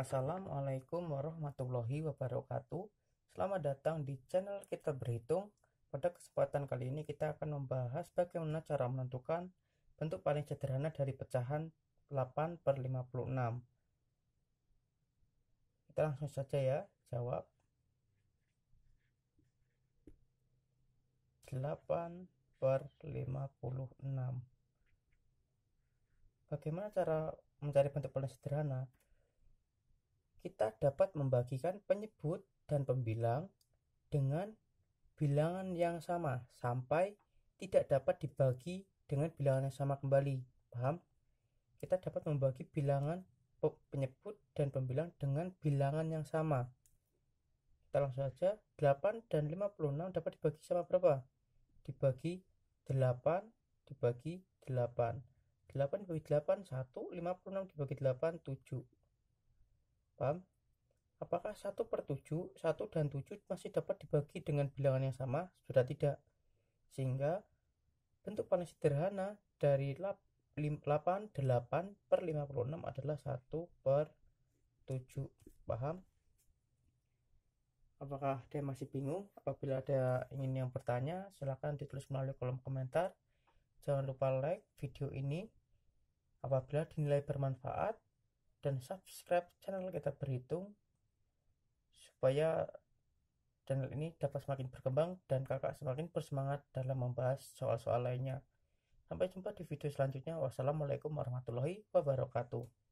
Assalamualaikum warahmatullahi wabarakatuh. Selamat datang di channel Kita Berhitung. Pada kesempatan kali ini kita akan membahas bagaimana cara menentukan bentuk paling sederhana dari pecahan 8 per 56. Kita langsung saja ya, jawab. 8 per 56. Bagaimana cara mencari bentuk paling sederhana? kita dapat membagikan penyebut dan pembilang dengan bilangan yang sama sampai tidak dapat dibagi dengan bilangan yang sama kembali. Paham? Kita dapat membagi bilangan penyebut dan pembilang dengan bilangan yang sama. Kita langsung saja 8 dan 56 dapat dibagi sama berapa? Dibagi 8 dibagi 8. 8 dibagi 8 1, 56 dibagi 8 7. Paham? Apakah 1 per 7, 1 dan 7 masih dapat dibagi dengan bilangan yang sama? Sudah tidak. Sehingga bentuk paling sederhana dari 8, 8 per 56 adalah 1 per 7. Paham? Apakah ada yang masih bingung? Apabila ada ingin yang bertanya, silahkan ditulis melalui kolom komentar. Jangan lupa like video ini. Apabila dinilai bermanfaat, dan subscribe channel kita berhitung supaya channel ini dapat semakin berkembang dan kakak semakin bersemangat dalam membahas soal-soal lainnya. Sampai jumpa di video selanjutnya. Wassalamualaikum warahmatullahi wabarakatuh.